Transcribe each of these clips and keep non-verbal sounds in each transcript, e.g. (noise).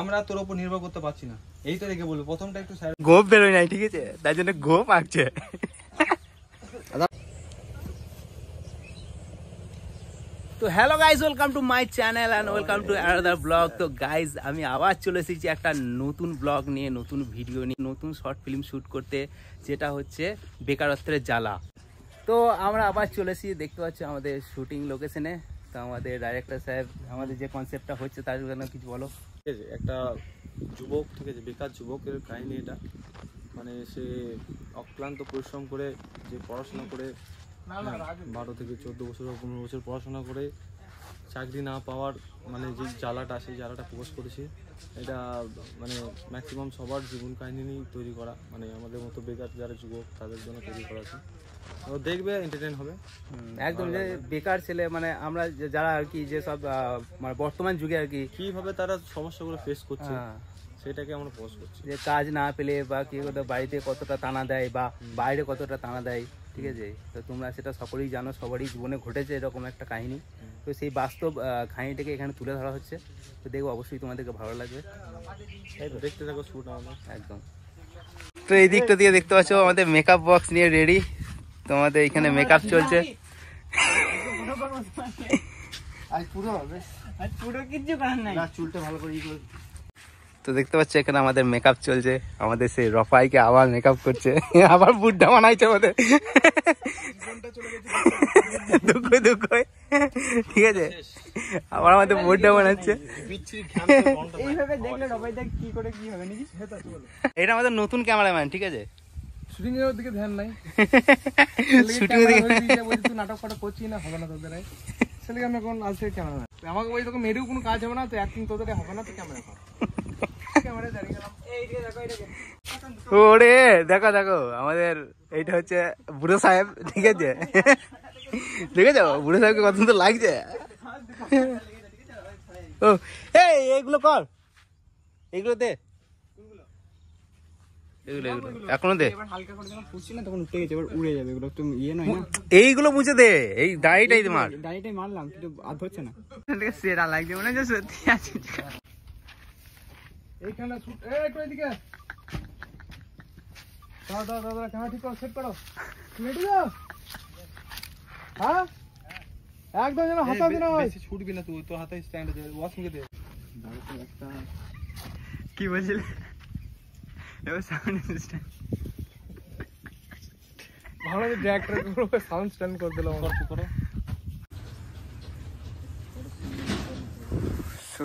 আমরা তোর উপর নির্ভর করতে পারছি না এইটা দেখে বলবো প্রথমটা একটু গোপ বেরোয় নাই ঠিক আছে তাই জন্য গোপ আঁকছে তো hello guys welcome to my channel and welcome to another blog তো গাইজ আমি আবার চলে এসেছি একটা নতুন ব্লগ নিয়ে নতুন ভিডিও নিয়ে নতুন শর্ট ফিল্ম শ্যুট করতে যেটা হচ্ছে বেকারত্বের জ্বালা তো আমরা আবার চলে এসেছি দেখতে পাচ্ছি আমাদের শুটিং লোকেশনে তো আমাদের ডাইরেক্টর সাহেব আমাদের যে কনসেপ্টটা হচ্ছে তার জন্য কিছু বলো ঠিক আছে একটা যুবক ঠিক আছে বেকার যুবকের কাহিনি এটা মানে সে অক্লান্ত পরিশ্রম করে যে পড়াশোনা করে হ্যাঁ, বারো থেকে চোদ্দ বছর বা পনেরো বছর পড়াশোনা করে চাকরি না পাওয়ার মানে যে জ্বালাটা সেই জ্বালাটা প্রকাশ করেছে এটা মানে ম্যাক্সিমাম সবার জীবন কাহিনী নিয়েই তৈরি করা মানে আমাদের মতো বেকার যারা যুবক তাদের জন্য তৈরি করা আছে দেখবে এন্টারটেন হবে একদম যে বেকার ছেলে মানে আমরা যারা আর কি যেসব মানে বর্তমান যুগে আর কি কিভাবে তারা সমস্যাগুলো ফেস করছে হ্যাঁ। সেটাকে আমরা পোস্ট করছি যে কাজ না পেলে বা কি বাড়িতে কতটা টানা দেয় বা বাইরে কতটা টানা দেয় ঠিক আছে তো তোমরা সেটা সকলেই জানো সবারই জীবনে ঘটেছে এরকম একটা কাহিনী তো সেই বাস্তব কাহিনীটাকে এখানে তুলে ধরা হচ্ছে তো দেখবো অবশ্যই তোমাদেরকে ভালো লাগবে দেখতে থাকো শুট একদম তো এই দিকটা দিয়ে দেখতে পাচ্ছ আমাদের মেকআপ বক্স নিয়ে রেডি তোমাদের এখানে মেকআপ চলছে আজ পুরো হবে আজ পুরো কিছু কারণ নাই চুলটা ভালো করে তো দেখতে পাচ্ছ এখানে আমাদের মেকআপ চলছে আমাদের সেই রফাইকে আবার মেকআপ করছে (laughs) আবার বুড্ডা বানাইছে আমাদের দুঃখ (laughs) দুঃখ (laughs) ঠিক আছে আবার আমাদের বুড্ডা বানাচ্ছে এটা আমাদের নতুন ক্যামেরাম্যান ঠিক আছে শুটিং এর ধ্যান নাই শুটিং নাটক ফাটক করছিস না হবে না তোদের সেলিগে আমি এখন আজকে ক্যামেরা আমাকে ওই তোকে মেরেও কোনো কাজ হবে না তো একদিন তোদের হবে না তো ক্যামেরা ওরে দেখো দেখো আমাদের এইটা হচ্ছে বুড়ো সাহেব ঠিক আছে দেখেছো বুড়ো সাহেবকে কত তো লাগছে ও এই কর দে ইয়ে এইগুলো মুছে দে এই দাড়িটাই মার দাড়িটাই মারলাম কিন্তু আর না লাগছে মনে হচ্ছে সত্যি আছে এইখানে একটু এদিকে দাও হ্যাঁ ছুটবি না তুই তো হাতে স্ট্যান্ড কি বলছিলে এবার সাউন্ড স্ট্যান্ড ভালো ডাক্তার করবো সাউন্ড স্ট্যান্ড করে দিলাম করো সো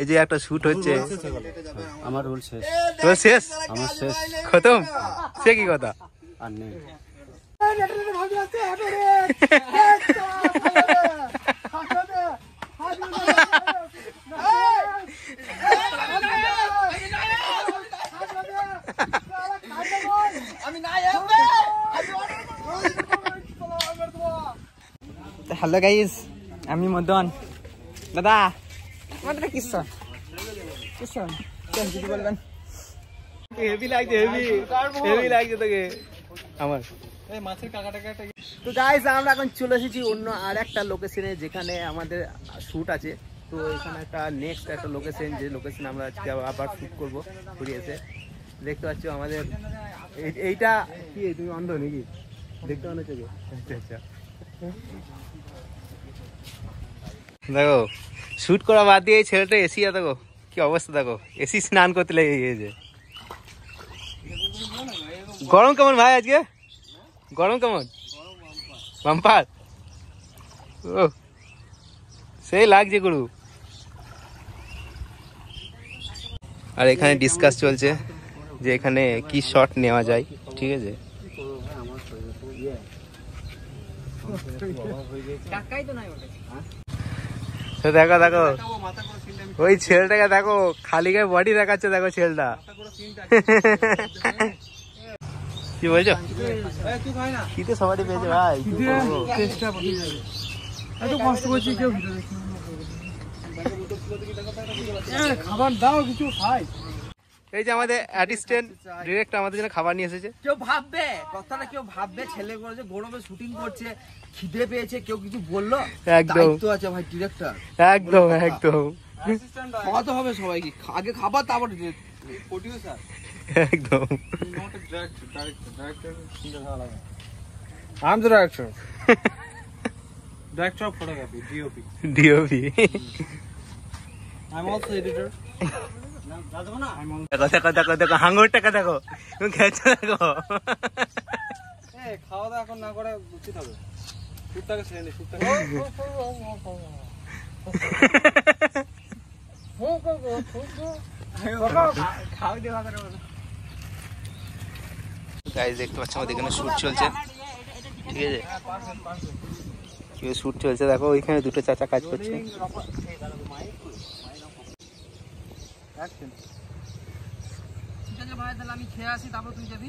এই যে একটা শুট হচ্ছে আমার রোল শেষ তোর শেষ আমার শেষ খতম সে কি কথা আর নেই হ্যালো গাইস আমি মদন দাদা আমাদের কিসা কিসা কেন কিছু বলবেন হেভি লাগছে হেভি হেভি লাগছে তোকে আমার তো গাইস আমরা এখন চলে এসেছি অন্য আর একটা লোকেশনে যেখানে আমাদের শ্যুট আছে তো এখানে একটা নেক্সট একটা লোকেশন যে লোকেশন আমরা আজকে আবার শ্যুট করবো ঘুরিয়ে এসে দেখতে পাচ্ছ আমাদের এইটা কি তুমি অন্ধ নাকি দেখতে পাচ্ছ আচ্ছা আচ্ছা দেখো শ্যুট করা বাদ দিয়ে এই ছেলেটা এসি দেখো কি অবস্থা দেখো এসি স্নান করতে লেগে গিয়েছে গরম কেমন ভাই আজকে গরম কেমন বাম্পার ও সেই লাগছে গুরু আর এখানে ডিসকাস চলছে যে এখানে কি শট নেওয়া যায় ঠিক আছে টাকাই তো নাই দেখো দেখো ওই ছেলেটাকে দেখো খালি গায়ে বডি দেখাচ্ছে দেখো ছেলেটা কি বলছো শীতে সবারই পেয়েছে ভাই খাবার দাও কিছু খাই এই যে আমাদের অ্যাসিস্ট্যান্ট ডিরেক্ট আমাদের জন্য খাবার নিয়ে এসেছে কেউ ভাববে কথাটা কেউ ভাববে ছেলে করে যে গরমে শুটিং করছে খিদে পেয়েছে কেউ কিছু বললো একদম তো আছে ভাই ডিরেক্টর একদম একদম খাওয়াতে হবে সবাই কি আগে খাবার তারপর প্রডিউসার একদম আমি তো director director of photography DOP DOP I am also editor দেখো দেখো দেখো দেখো হাঙ্গর টাকা দেখো খেয়েছো দেখো খাওয়া দাওয়া এখন না করে উচিত হবে গাইজ দেখতে চলছে চলছে দেখো ওইখানে দুটো চাচা কাজ করছে ঠিক আছে ভাই তাহলে আমি খেয়ে আসি তারপর তুই যাবি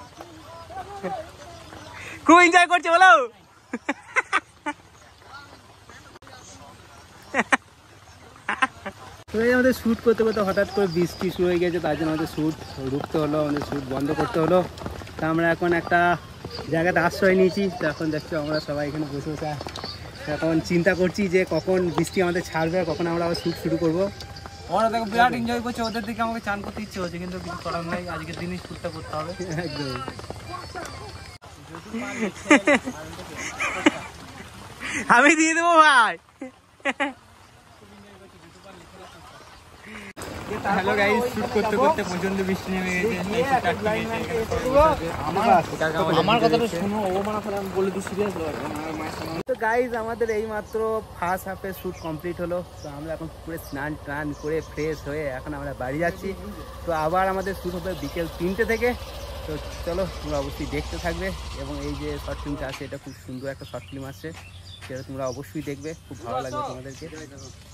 খুব এনজয় করছে বলো আমাদের শ্যুট করতে করতে হঠাৎ করে বৃষ্টি শুরু হয়ে গেছে তার জন্য আমাদের শ্যুট রুখতে হলো আমাদের শ্যুট বন্ধ করতে হলো তা আমরা এখন একটা জায়গাতে আশ্রয় নিয়েছি তো এখন দেখছো আমরা সবাই এখানে বসে বসে এখন চিন্তা করছি যে কখন বৃষ্টি আমাদের ছাড়বে কখন আমরা আবার শ্যুট শুরু করবো ওরা দেখো বিরাট এনজয় করছে ওদের দিকে আমাকে চান করতে ইচ্ছে হচ্ছে কিন্তু কিছু করার নাই আজকের দিনই শ্যুটটা করতে হবে একদম (laughs) আমি দিয়ে দেবো ভাই করতে আমাদের ফার্স্ট হাফে শ্যুট কমপ্লিট হলো তো আমরা এখন স্নান টান করে ফ্রেশ হয়ে এখন আমরা বাড়ি যাচ্ছি তো আবার আমাদের শ্যুট হবে বিকেল তিনটে থেকে তো চলো তোমরা অবশ্যই দেখতে থাকবে এবং এই যে শর্ট ফিল্মটা আছে এটা খুব সুন্দর একটা শর্ট ফিল্ম আছে সেটা তোমরা অবশ্যই দেখবে খুব ভালো লাগবে তোমাদেরকে